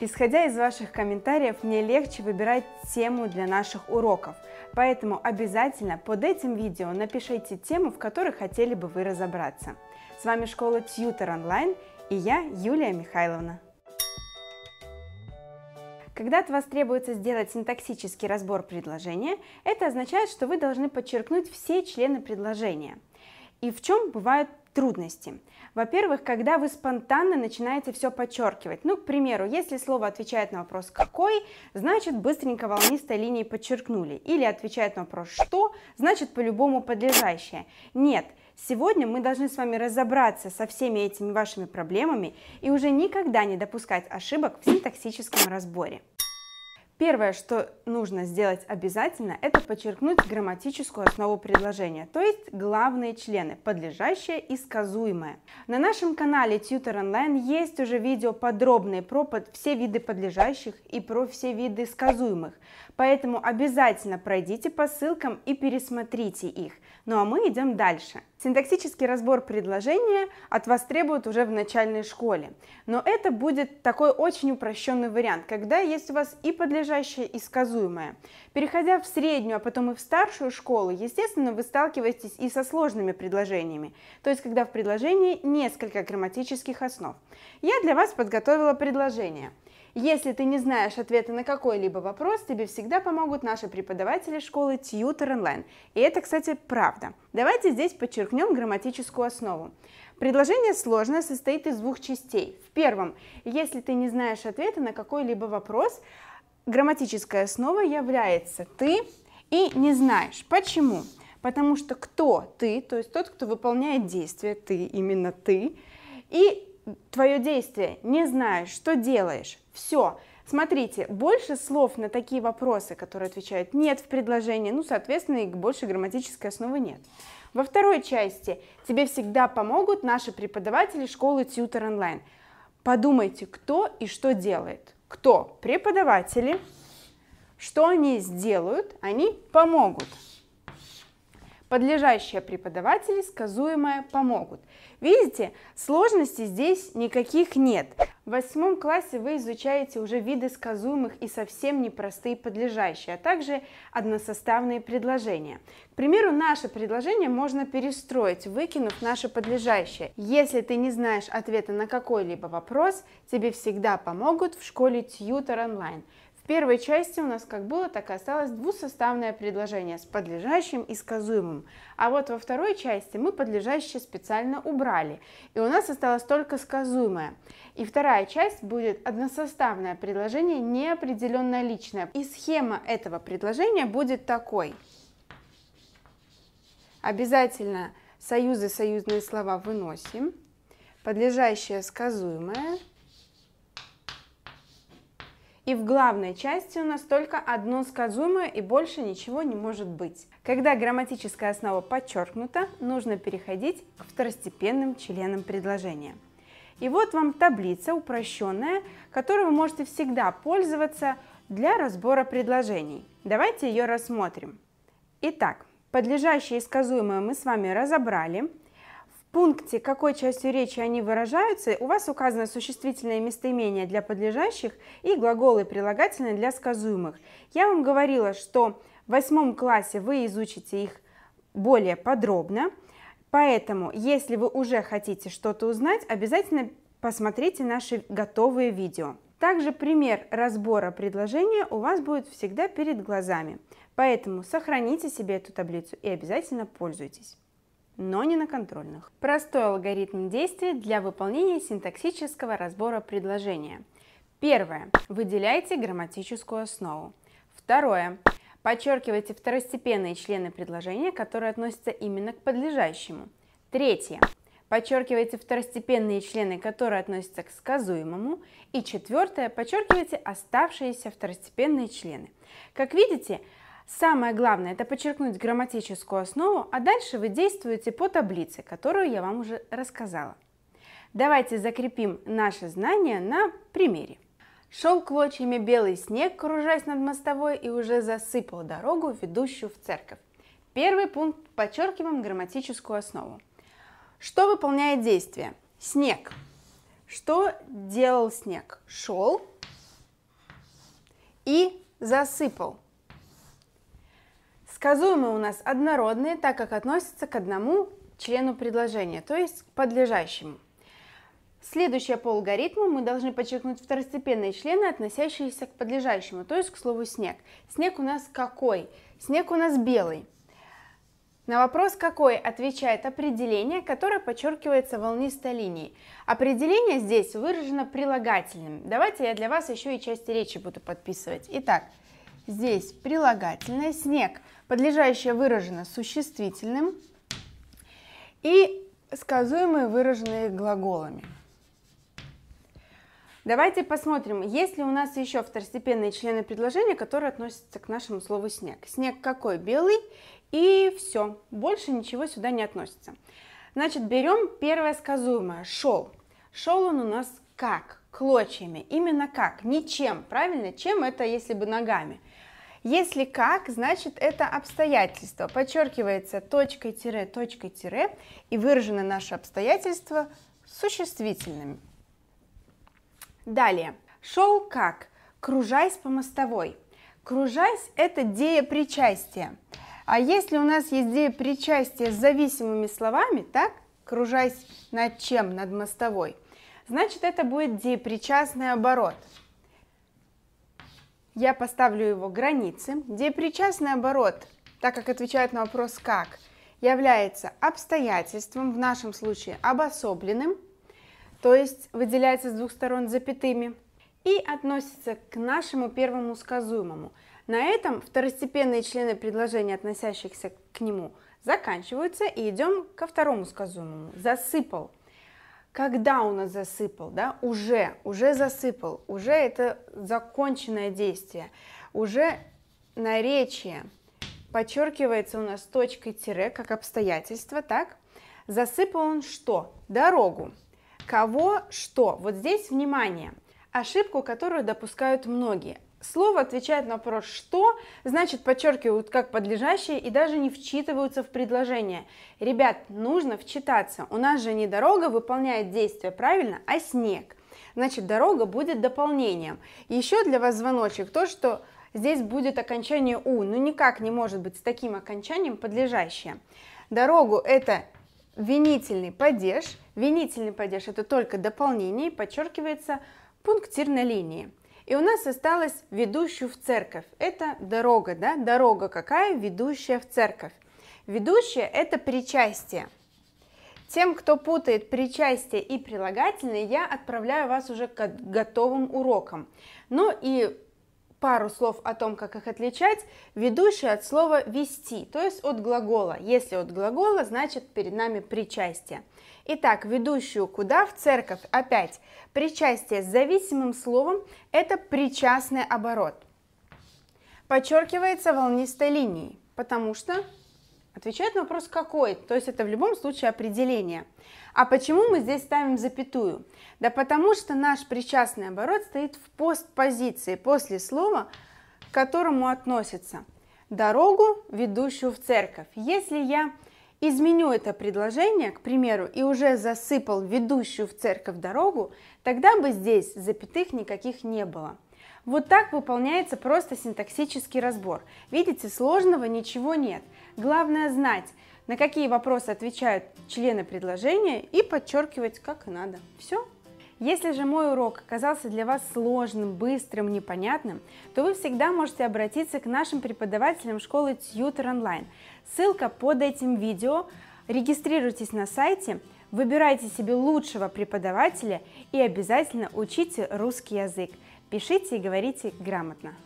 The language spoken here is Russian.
Исходя из ваших комментариев, мне легче выбирать тему для наших уроков, поэтому обязательно под этим видео напишите тему, в которой хотели бы вы разобраться. С вами школа Tutor Online и я, Юлия Михайловна. Когда от вас требуется сделать синтаксический разбор предложения, это означает, что вы должны подчеркнуть все члены предложения. И в чем бывают трудности. Во-первых, когда вы спонтанно начинаете все подчеркивать. Ну, к примеру, если слово отвечает на вопрос «какой», значит, быстренько волнистой линией подчеркнули. Или отвечает на вопрос «что», значит, по-любому подлежащее. Нет, Сегодня мы должны с вами разобраться со всеми этими вашими проблемами и уже никогда не допускать ошибок в синтаксическом разборе. Первое, что нужно сделать обязательно, это подчеркнуть грамматическую основу предложения, то есть главные члены, подлежащее и сказуемое. На нашем канале Tutor Online есть уже видео подробное про под все виды подлежащих и про все виды сказуемых, поэтому обязательно пройдите по ссылкам и пересмотрите их. Ну а мы идем дальше. Синтаксический разбор предложения от вас требуют уже в начальной школе. Но это будет такой очень упрощенный вариант, когда есть у вас и подлежащее, и сказуемое. Переходя в среднюю, а потом и в старшую школу, естественно, вы сталкиваетесь и со сложными предложениями. То есть, когда в предложении несколько грамматических основ. Я для вас подготовила предложение – если ты не знаешь ответа на какой-либо вопрос, тебе всегда помогут наши преподаватели школы Tutor Online. И это, кстати, правда. Давайте здесь подчеркнем грамматическую основу. Предложение сложное состоит из двух частей. В первом, если ты не знаешь ответа на какой-либо вопрос, грамматическая основа является «ты» и «не знаешь». Почему? Потому что кто ты, то есть тот, кто выполняет действие, ты, именно ты, и твое действие, не знаешь, что делаешь, все. Смотрите, больше слов на такие вопросы, которые отвечают «нет» в предложении, ну, соответственно, и больше грамматической основы нет. Во второй части тебе всегда помогут наши преподаватели школы Tutor Online. Подумайте, кто и что делает. Кто? Преподаватели. Что они сделают? Они помогут подлежащие преподаватели сказуемое помогут. Видите, сложностей здесь никаких нет. В восьмом классе вы изучаете уже виды сказуемых и совсем непростые подлежащие, а также односоставные предложения. К примеру, наше предложение можно перестроить, выкинув наше подлежащее. Если ты не знаешь ответа на какой-либо вопрос, тебе всегда помогут в школе Tutor Online – в первой части у нас как было, так и осталось двусоставное предложение с подлежащим и сказуемым. А вот во второй части мы подлежащее специально убрали, и у нас осталось только сказуемое. И вторая часть будет односоставное предложение неопределенно личное. И схема этого предложения будет такой. Обязательно союзы, союзные слова выносим. Подлежащее сказуемое – и в главной части у нас только одно сказуемое и больше ничего не может быть. Когда грамматическая основа подчеркнута, нужно переходить к второстепенным членам предложения. И вот вам таблица упрощенная, которую вы можете всегда пользоваться для разбора предложений. Давайте ее рассмотрим. Итак, подлежащее и сказуемое мы с вами разобрали – пункте, какой частью речи они выражаются, у вас указано существительное местоимение для подлежащих и глаголы прилагательные для сказуемых. Я вам говорила, что в восьмом классе вы изучите их более подробно, поэтому, если вы уже хотите что-то узнать, обязательно посмотрите наши готовые видео. Также пример разбора предложения у вас будет всегда перед глазами, поэтому сохраните себе эту таблицу и обязательно пользуйтесь но не на контрольных. Простой алгоритм действий для выполнения синтаксического разбора предложения. Первое. Выделяйте грамматическую основу. Второе. Подчеркивайте второстепенные члены предложения, которые относятся именно к подлежащему. Третье. Подчеркивайте второстепенные члены, которые относятся к сказуемому. И четвертое. Подчеркивайте оставшиеся второстепенные члены. Как видите, Самое главное – это подчеркнуть грамматическую основу, а дальше вы действуете по таблице, которую я вам уже рассказала. Давайте закрепим наши знания на примере. Шел клочьями белый снег, кружась над мостовой, и уже засыпал дорогу, ведущую в церковь. Первый пункт – подчеркиваем грамматическую основу. Что выполняет действие? Снег. Что делал снег? Шел и засыпал – Сказуемые у нас однородные, так как относятся к одному члену предложения, то есть к подлежащему. Следующее по алгоритму мы должны подчеркнуть второстепенные члены, относящиеся к подлежащему, то есть к слову «снег». Снег у нас какой? Снег у нас белый. На вопрос «какой» отвечает определение, которое подчеркивается волнистой линией. Определение здесь выражено прилагательным. Давайте я для вас еще и части речи буду подписывать. Итак, Здесь прилагательное «снег», подлежащее выражено существительным и сказуемые выраженные глаголами. Давайте посмотрим, есть ли у нас еще второстепенные члены предложения, которые относятся к нашему слову «снег». Снег какой? Белый. И все, больше ничего сюда не относится. Значит, берем первое сказуемое – шел. Шел он у нас как? Клочьями. Именно как? Ничем, правильно? Чем это, если бы ногами? Если как, значит это обстоятельство. Подчеркивается точкой-тире, точкой-тире, и выражено наше обстоятельство существительными. Далее. Шел как? Кружась по мостовой. Кружась – это деепричастие. А если у нас есть деепричастие с зависимыми словами, так? Кружась над чем? Над мостовой. Значит, это будет деепричастный оборот – я поставлю его границы, где причастный оборот, так как отвечает на вопрос «как», является обстоятельством, в нашем случае обособленным, то есть выделяется с двух сторон запятыми, и относится к нашему первому сказуемому. На этом второстепенные члены предложения, относящихся к нему, заканчиваются и идем ко второму сказуемому. Засыпал – когда у нас засыпал, да, уже, уже засыпал, уже это законченное действие, уже наречие подчеркивается у нас точкой тире, как обстоятельство, так? Засыпал он что? Дорогу. Кого что? Вот здесь внимание. Ошибку, которую допускают многие. Слово отвечает на вопрос «что», значит подчеркивают как подлежащее и даже не вчитываются в предложение. Ребят, нужно вчитаться. У нас же не дорога выполняет действие правильно, а снег. Значит, дорога будет дополнением. Еще для вас звоночек то, что здесь будет окончание «у», но никак не может быть с таким окончанием подлежащее. Дорогу – это винительный падеж. Винительный падеж – это только дополнение и подчеркивается пунктирной линией. И у нас осталось ведущую в церковь. Это дорога, да? Дорога какая? Ведущая в церковь. Ведущая – это причастие. Тем, кто путает причастие и прилагательное, я отправляю вас уже к готовым урокам. Ну и пару слов о том, как их отличать, Ведущая от слова «вести», то есть от глагола. Если от глагола, значит перед нами причастие. Итак, ведущую куда в церковь опять. Причастие с зависимым словом – это причастный оборот. Подчеркивается волнистой линией, потому что отвечает на вопрос «какой?», то есть это в любом случае определение. А почему мы здесь ставим запятую? Да потому что наш причастный оборот стоит в постпозиции после слова, к которому относится – дорогу, ведущую в церковь. Если я изменю это предложение, к примеру, и уже засыпал ведущую в церковь дорогу, тогда бы здесь запятых никаких не было. Вот так выполняется просто синтаксический разбор. Видите, сложного ничего нет. Главное знать, на какие вопросы отвечают члены предложения и подчеркивать как надо. Все, если же мой урок оказался для вас сложным, быстрым, непонятным, то вы всегда можете обратиться к нашим преподавателям школы Tutor Online. Ссылка под этим видео. Регистрируйтесь на сайте, выбирайте себе лучшего преподавателя и обязательно учите русский язык. Пишите и говорите грамотно.